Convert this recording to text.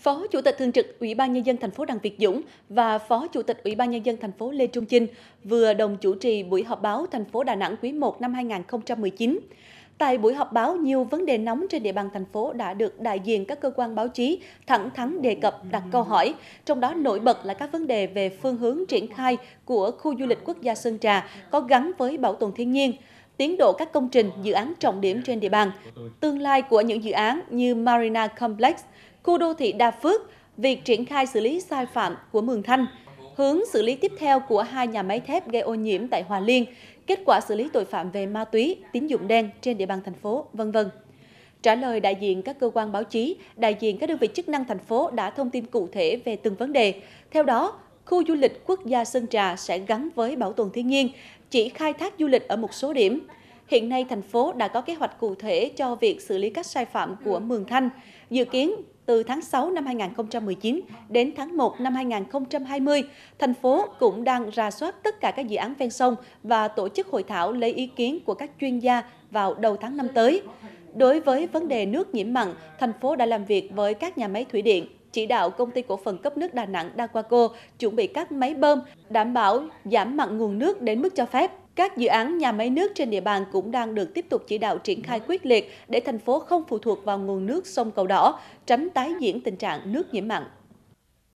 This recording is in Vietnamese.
Phó Chủ tịch thường trực Ủy ban nhân dân thành phố Đặng Việt Dũng và Phó Chủ tịch Ủy ban nhân dân thành phố Lê Trung Chinh vừa đồng chủ trì buổi họp báo thành phố Đà Nẵng quý 1 năm 2019. Tại buổi họp báo, nhiều vấn đề nóng trên địa bàn thành phố đã được đại diện các cơ quan báo chí thẳng thắn đề cập đặt câu hỏi, trong đó nổi bật là các vấn đề về phương hướng triển khai của khu du lịch quốc gia Sơn Trà có gắn với bảo tồn thiên nhiên tiến độ các công trình, dự án trọng điểm trên địa bàn, tương lai của những dự án như Marina Complex, khu đô thị Đa Phước, việc triển khai xử lý sai phạm của Mường Thanh, hướng xử lý tiếp theo của hai nhà máy thép gây ô nhiễm tại Hòa Liên, kết quả xử lý tội phạm về ma túy, tín dụng đen trên địa bàn thành phố, vân vân. Trả lời đại diện các cơ quan báo chí, đại diện các đơn vị chức năng thành phố đã thông tin cụ thể về từng vấn đề. Theo đó, khu du lịch quốc gia Sơn Trà sẽ gắn với bảo tồn thiên nhiên, chỉ khai thác du lịch ở một số điểm. Hiện nay, thành phố đã có kế hoạch cụ thể cho việc xử lý các sai phạm của ừ. Mường Thanh. Dự kiến, từ tháng 6 năm 2019 đến tháng 1 năm 2020, thành phố cũng đang ra soát tất cả các dự án ven sông và tổ chức hội thảo lấy ý kiến của các chuyên gia vào đầu tháng năm tới. Đối với vấn đề nước nhiễm mặn, thành phố đã làm việc với các nhà máy thủy điện, chỉ đạo công ty cổ phần cấp nước Đà Nẵng Daquaco chuẩn bị các máy bơm đảm bảo giảm mặn nguồn nước đến mức cho phép. Các dự án nhà máy nước trên địa bàn cũng đang được tiếp tục chỉ đạo triển khai quyết liệt để thành phố không phụ thuộc vào nguồn nước sông Cầu Đỏ, tránh tái diễn tình trạng nước nhiễm mặn.